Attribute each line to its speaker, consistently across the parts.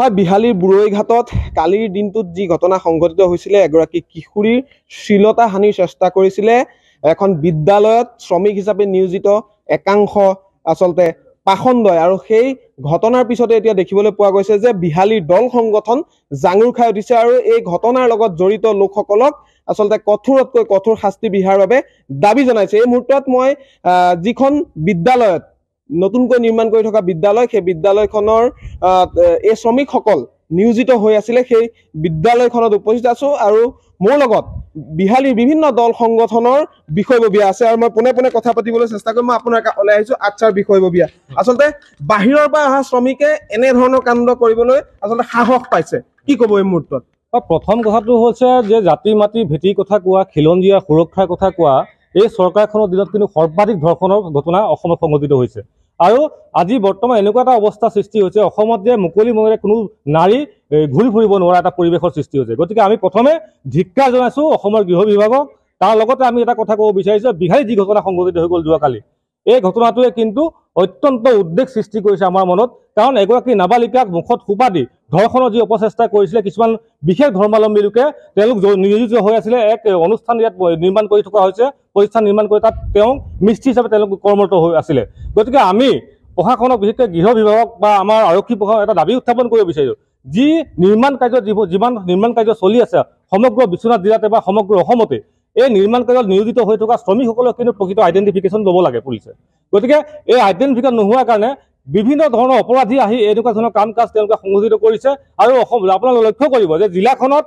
Speaker 1: হয় বিহালীৰ বুৰৈঘাটত কালিৰ দিনটোত যি ঘটনা সংঘটিত হৈছিলে এগৰাকী কিশোৰীৰ শ্লীলতা হানিৰ চেষ্টা কৰিছিলে এখন বিদ্যালয়ত শ্ৰমিক হিচাপে নিয়োজিত একাংশ আচলতে পাষণ্ডয় আৰু সেই ঘটনাৰ পিছতে এতিয়া দেখিবলৈ পোৱা গৈছে যে বিহালীৰ দল সংগঠন জাঙুৰ খাই উঠিছে আৰু এই ঘটনাৰ লগত জড়িত লোকসকলক আচলতে কঠোৰতকৈ কঠোৰ শাস্তি বিহাৰ বাবে দাবী জনাইছে এই মুহূৰ্তত মই যিখন বিদ্যালয়ত নতুনকৈ নিৰ্মাণ কৰি থকা বিদ্যালয় সেই বিদ্যালয়খনৰ এই শ্ৰমিকসকল নিয়োজিত হৈ আছিলে সেই বিদ্যালয়খনত উপস্থিত আছোঁ আৰু মোৰ লগত বিহালীৰ বিভিন্ন দল সংগঠনৰ বিষয়ববীয়া আছে আৰু মই পোনে পোনে কথা পাতিবলৈ চেষ্টা কৰিম মই আপোনাৰ কাষলৈ আহিছোঁ আচ্ছাৰ বিষয়ববীয়া আচলতে বাহিৰৰ পৰা অহা শ্ৰমিকে এনেধৰণৰ কাণ্ড কৰিবলৈ আচলতে সাহস পাইছে কি ক'ব এই মুহূৰ্তত
Speaker 2: প্ৰথম কথাটো হৈছে যে জাতি মাটিৰ ভেটিৰ কথা কোৱা খিলঞ্জীয়া সুৰক্ষাৰ কথা কোৱা এই চৰকাৰখনৰ দিনত কিন্তু সৰ্বাধিক ধৰ্ষণৰ ঘটনা অসমত সংঘটিত হৈছে আৰু আজি বৰ্তমান এনেকুৱা এটা অৱস্থাৰ সৃষ্টি হৈছে অসমত যে মুকলি মনেৰে কোনো নাৰী ঘূৰি ফুৰিব নোৱাৰা এটা পৰিৱেশৰ সৃষ্টি হৈছে গতিকে আমি প্ৰথমে ধিক্ষাৰ জনাইছোঁ অসমৰ গৃহ বিভাগক তাৰ লগতে আমি এটা কথা ক'ব বিচাৰিছোঁ বিহাৰী যি ঘটনা সংঘটিত হৈ গ'ল যোৱাকালি এই ঘটনাটোৱে কিন্তু অত্যন্ত উদ্বেগ সৃষ্টি কৰিছে আমাৰ মনত কাৰণ এগৰাকী নাবালিকাক মুখত সোপা দি ধৰ্ষণৰ যি অপচেষ্টা কৰিছিলে কিছুমান বিশেষ ধৰ্মাৱলম্বী লোকে তেওঁলোক নিয়োজিত হৈ আছিলে এক অনুষ্ঠান ইয়াত নিৰ্মাণ কৰি থকা হৈছে প্ৰতিষ্ঠান নিৰ্মাণ কৰি তাত তেওঁ মিস্ত্ৰী হিচাপে তেওঁলোক কৰ্মৰত হৈ আছিলে গতিকে আমি প্ৰশাসনক বিশেষকৈ গৃহ বিভাগক বা আমাৰ আৰক্ষী প্ৰশাসনক এটা দাবী উত্থাপন কৰিব বিচাৰিছোঁ যি নিৰ্মাণ কাৰ্য যিবোৰ যিমান নিৰ্মাণ কাৰ্য চলি আছে সমগ্ৰ বিশ্বনাথ জিলাতে বা সমগ্ৰ অসমতে এই নিৰ্মাণ কাৰ্যত নিয়োজিত হৈ থকা শ্ৰমিকসকলক কিন্তু প্ৰকৃত আইডেণ্টিফিকেশ্যন ল'ব লাগে পুলিচে গতিকে এই আইডেণ্টিফিকেশ্যন নোহোৱাৰ কাৰণে বিভিন্ন ধৰণৰ অপৰাধী আহি এনেকুৱা ধৰণৰ কাম কাজ তেওঁলোকে সংঘটিত কৰিছে আৰু অসম আপোনালোকে লক্ষ্য কৰিব যে জিলাখনত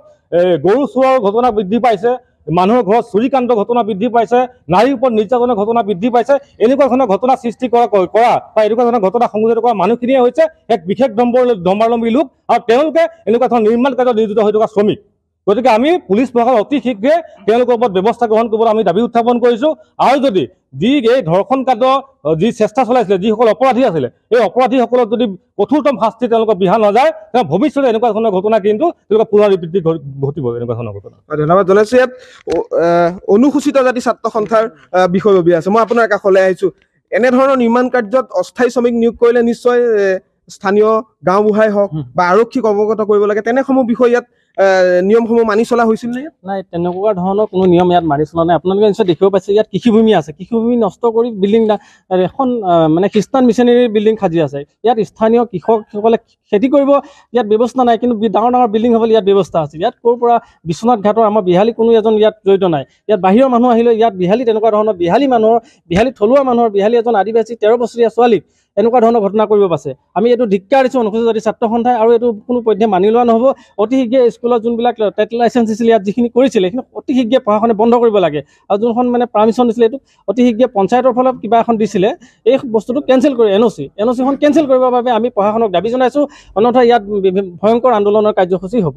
Speaker 2: গৰু চোৱাৰ ঘটনা বৃদ্ধি পাইছে মানুহৰ ঘৰত চুৰিকাণ্ড ঘটনা বৃদ্ধি পাইছে নাৰীৰ ওপৰত নিৰ্যাতনৰ ঘটনা বৃদ্ধি পাইছে এনেকুৱা ধৰণৰ ঘটনা সৃষ্টি কৰা কৰা বা এনেকুৱা ধৰণৰ ঘটনা সংঘটিত কৰা মানুহখিনিয়ে হৈছে এক বিশেষ ধৰ্মৰ ধৰ্মাৱলম্বী লোক আৰু তেওঁলোকে এনেকুৱা ধৰণৰ নিৰ্মাণ কাৰ্যত নিয়োজিত হৈ থকা শ্ৰমিক গতিকে আমি পুলিচ প্ৰশাসন অতি শীঘ্ৰে তেওঁলোকৰ ওপৰত ব্যৱস্থা গ্ৰহণ কৰিবলৈ আমি দাবী উত্থাপন কৰিছো আৰু যদি যি এই ধৰ্ষণ কাণ্ড যি চেষ্টা চলাইছিলে যিসকল অপৰাধী আছিলে এই অপৰাধীসকলক যদি কঠোৰতম শাস্তি তেওঁলোকৰ বিহা নাযায়
Speaker 1: তেওঁ ভৱিষ্যতে এনেকুৱা ধৰণৰ ঘটনা কিন্তু তেওঁলোকৰ পুনৰাবৃত্তি ঘটিব এনেকুৱা ধৰণৰ ঘটনা ধন্যবাদ জনাইছোঁ ইয়াত অনুসূচিত জাতি ছাত্ৰ সন্থাৰ বিষয়ববীয়া আছে মই আপোনাৰ কাষলৈ আহিছো এনেধৰণৰ নিৰ্মাণ কাৰ্যত অস্থায়ী শ্ৰমিক নিয়োগ কৰিলে নিশ্চয় স্থানীয় গাঁওবুঢ়াই হওক বা আৰক্ষীক অৱগত কৰিব লাগে তেনেসমূহ বিষয় ইয়াত নিয়মসমূহ মানি চলা হৈছিল নাই তেনেকুৱা
Speaker 3: ধৰণৰ কোনো নিয়ম ইয়াত মানি চলা নাই আপোনালোকে নিশ্চয় দেখিব পাইছে ইয়াত কৃষিভূমি আছে কৃষিভূমি নষ্ট কৰি বিল্ডিং এখন মানে খ্ৰীষ্টান মিছনেৰীৰ বিল্ডিং সাজি আছে ইয়াত স্থানীয় কৃষকসকলে খেতি কৰিব ইয়াত ব্যৱস্থা নাই কিন্তু ডাঙৰ ডাঙৰ বিল্ডিং হ'বলৈ ইয়াত ব্যৱস্থা আছে ইয়াত ক'ৰ পৰা বিশ্বনাথ ঘাটৰ আমাৰ বিহালী কোনো এজন ইয়াত জড়িত নাই ইয়াত বাহিৰৰ মানুহ আহিলে ইয়াত বিহালী তেনেকুৱা ধৰণৰ বিহালী মানুহৰ বিহালী থলুৱা মানুহৰ বিহালী এজন আদিবাসী তেৰ বছৰীয়া ছোৱালী এনেকুৱা ধৰণৰ ঘটনা কৰিব পাছে আমি এইটো ধিক্কাৰ দিছোঁ অনুসূচিত জাতি ছাত্ৰ সন্থাই আৰু এইটো কোনো পধ্যে মানি লোৱা নহ'ব অতি শীঘ্ৰে স্কুলত যোনবিলাক টেট লাইচেন্স দিছিলে ইয়াত যিখিনি কৰিছিলে সেইখিনি অতি শীঘ্ৰে পঢ়াখনে বন্ধ কৰিব লাগে আৰু যোনখন মানে পাৰ্মিশ্যন দিছিলে এইটো অতি শীঘ্ৰে পঞ্চায়তৰ ফলত কিবা এখন দিছিলে এই বস্তুটো কেঞ্চেল কৰি N O' C N O' চিখন কেঞ্চেল কৰিবৰ বাবে আমি প্ৰশাসনক দাবী জনাইছোঁ অন্যথা ইয়াত
Speaker 1: ভয়ংকৰ আন্দোলনৰ কাৰ্যসূচী হ'ব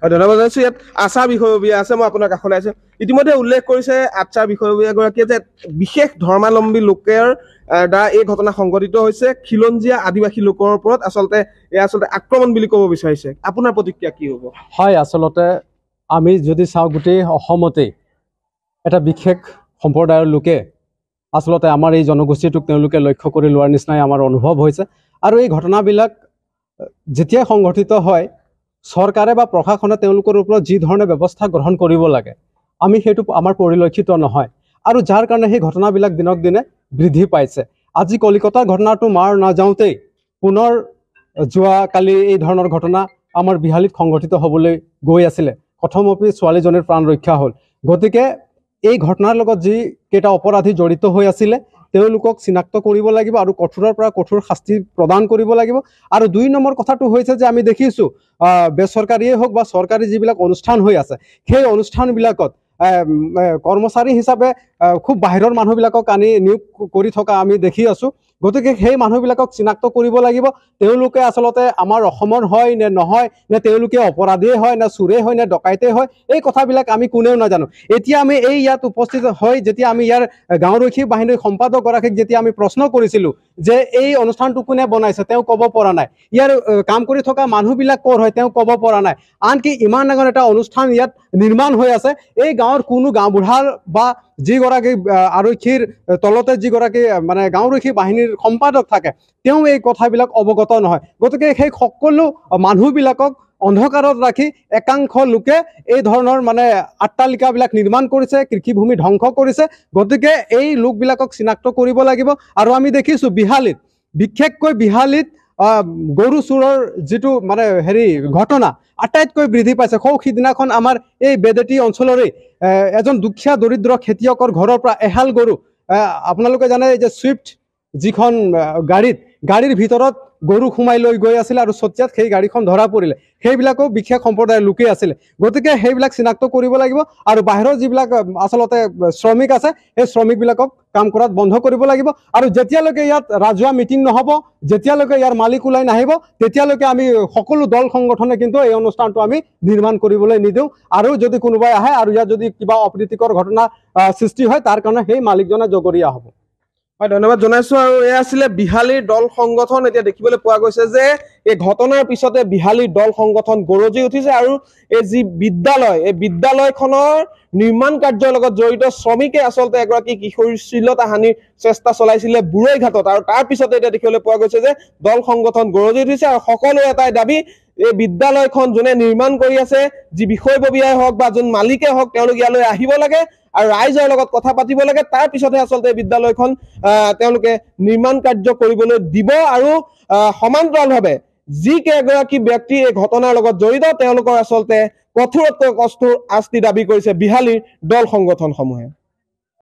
Speaker 1: হয় ধন্যবাদ জনাইছোঁ ইয়াত আচাৰ বিষয়ববীয়া আছে মই আপোনাৰ কাষলৈ আছোঁ ইতিমধ্যে উল্লেখ কৰিছে আশা বিষয়ববীয়াগৰাকীয়ে যে বিশেষ ধৰ্মাৱলম্বী লোকৰ দ্বাৰা এই ঘটনা সংঘটিত হৈছে খিলঞ্জীয়া আদিবাসী লোকৰ ওপৰত আচলতে এয়া আচলতে আক্ৰমণ বুলি ক'ব বিচাৰিছে আপোনাৰ প্ৰতিক্ৰিয়া কি হ'ব
Speaker 4: হয় আচলতে আমি যদি চাওঁ গোটেই অসমতেই এটা বিশেষ সম্প্ৰদায়ৰ লোকে আচলতে আমাৰ এই জনগোষ্ঠীটোক তেওঁলোকে লক্ষ্য কৰি লোৱাৰ নিচিনাই আমাৰ অনুভৱ হৈছে আৰু এই ঘটনাবিলাক যেতিয়াই সংঘটিত হয় চৰকাৰে বা প্ৰশাসনে তেওঁলোকৰ ওপৰত যি ধৰণে ব্যৱস্থা গ্ৰহণ কৰিব লাগে আমি সেইটো আমাৰ পৰিলক্ষিত নহয় আৰু যাৰ কাৰণে সেই ঘটনাবিলাক দিনক দিনে বৃদ্ধি পাইছে আজি কলিকতাৰ ঘটনাটো মাৰ না পুনৰ যোৱা কালি এই ধৰণৰ ঘটনা আমাৰ বিহালীত সংঘটিত হবলৈ গৈ আছিলে প্ৰথম অপি ছোৱালীজনীৰ প্ৰাণ ৰক্ষা হ'ল গতিকে এই ঘটনাৰ লগত যি কেইটা অপৰাধী জড়িত হৈ আছিলে তেওঁলোকক চিনাক্ত কৰিব লাগিব আৰু কঠোৰৰ পৰা কঠোৰ শাস্তি প্ৰদান কৰিব লাগিব আৰু দুই নম্বৰ কথাটো হৈছে যে আমি দেখিছোঁ বেচৰকাৰীয়ে হওক বা চৰকাৰী যিবিলাক অনুষ্ঠান হৈ আছে সেই অনুষ্ঠানবিলাকত কৰ্মচাৰী হিচাপে খুব বাহিৰৰ মানুহবিলাকক আনি নিয়োগ কৰি থকা আমি দেখি আছোঁ গতিকে সেই মানুহবিলাকক চিনাক্ত কৰিব লাগিব তেওঁলোকে আচলতে আমাৰ অসমৰ হয় নে নহয় নে তেওঁলোকে অপৰাধীয়ে হয় নে চোৰে হয় নে ডকাইতে হয় এই কথাবিলাক আমি কোনেও নাজানো এতিয়া আমি এই ইয়াত উপস্থিত হৈ যেতিয়া আমি ইয়াৰ গাঁওৰক্ষী বাহিনীৰ সম্পাদক গৰাকীক যেতিয়া আমি প্ৰশ্ন কৰিছিলোঁ যে এই অনুষ্ঠানটো কোনে বনাইছে তেওঁ ক'ব পৰা নাই ইয়াৰ কাম কৰি থকা মানুহবিলাক ক'ৰ হয় তেওঁ ক'ব পৰা নাই আনকি ইমান ডাঙৰ এটা অনুষ্ঠান ইয়াত নিৰ্মাণ হৈ আছে এই গাঁৱৰ কোনো গাঁওবুঢ়াৰ বা যিগৰাকী আৰক্ষীৰ তলতে যিগৰাকী মানে গাঁওৰক্ষী বাহিনীৰ সম্পাদক থাকে তেওঁ এই কথাবিলাক অৱগত নহয় গতিকে সেই সকলো মানুহবিলাকক অন্ধকাৰত ৰাখি একাংশ লোকে এই ধৰণৰ মানে আট্টালিকাবিলাক নিৰ্মাণ কৰিছে কৃষিভূমি ধ্বংস কৰিছে গতিকে এই লোকবিলাকক চিনাক্ত কৰিব লাগিব আৰু আমি দেখিছোঁ বিহালীত বিশেষকৈ বিহালীত গৰু চোৰৰ যিটো মানে হেৰি ঘটনা আটাইতকৈ বৃদ্ধি পাইছে সৌ সিদিনাখন আমাৰ এই বেদেটি অঞ্চলৰে এজন দুখীয়া দৰিদ্ৰ খেতিয়কৰ ঘৰৰ পৰা এহাল গৰু আপোনালোকে জানে যে চুইফ্ট যিখন গাড়ীত গাড়ীৰ ভিতৰত গৰু সোমাই লৈ গৈ আছিলে আৰু চতিয়াত সেই গাড়ীখন ধৰা পৰিলে সেইবিলাকো বিশেষ সম্প্ৰদায়ৰ লোকেই আছিলে গতিকে সেইবিলাক চিনাক্ত কৰিব লাগিব আৰু বাহিৰৰ যিবিলাক আচলতে শ্ৰমিক আছে সেই শ্ৰমিকবিলাকক কাম কৰাত বন্ধ কৰিব লাগিব আৰু যেতিয়ালৈকে ইয়াত ৰাজহুৱা মিটিং নহ'ব যেতিয়ালৈকে ইয়াৰ মালিক ওলাই নাহিব তেতিয়ালৈকে আমি সকলো দল সংগঠনে কিন্তু এই অনুষ্ঠানটো আমি নিৰ্মাণ কৰিবলৈ নিদিওঁ আৰু যদি কোনোবাই আহে আৰু ইয়াত যদি কিবা
Speaker 1: অপ্ৰীতিকৰ ঘটনা সৃষ্টি হয় তাৰ কাৰণে সেই মালিকজনে জগৰীয়া হ'ব হয় ধন্যবাদ জনাইছো আৰু এয়া আছিলে বিহালীৰ দল সংগঠন এতিয়া দেখিবলৈ পোৱা গৈছে যে এই ঘটনাৰ পিছতে বিহালীৰ দল সংগঠন গৰজি উঠিছে আৰু এই যি বিদ্যালয় এই বিদ্যালয়খনৰ নিৰ্মাণ কাৰ্যৰ লগত জড়িত শ্ৰমিকে আচলতে এগৰাকী কিশোৰশীলতা হানিৰ চেষ্টা চলাইছিলে বুৰৈঘাটত আৰু তাৰ পিছতে এতিয়া দেখিবলৈ পোৱা গৈছে যে দল সংগঠন গৰজি উঠিছে আৰু সকলোৱে এটাই দাবী এই বিদ্যালয়খন যোনে নিৰ্মাণ কৰি আছে যি বিষয়ববীয়াই হওক বা যোন মালিকে হওক তেওঁলোক ইয়ালৈ আহিব লাগে আৰু ৰাইজৰ লগত কথা পাতিব লাগে তাৰপিছতহে আচলতে বিদ্যালয়খন তেওঁলোকে নিৰ্মাণ কাৰ্য কৰিবলৈ দিব আৰু সমান্তৰালভাৱে যি কেইগৰাকী ব্যক্তি এই ঘটনাৰ লগত জড়িত তেওঁলোকৰ আচলতে কঠোৰতকৈ কষ্টৰ আস্তি দাবী কৰিছে বিহালীৰ দল সংগঠনসমূহে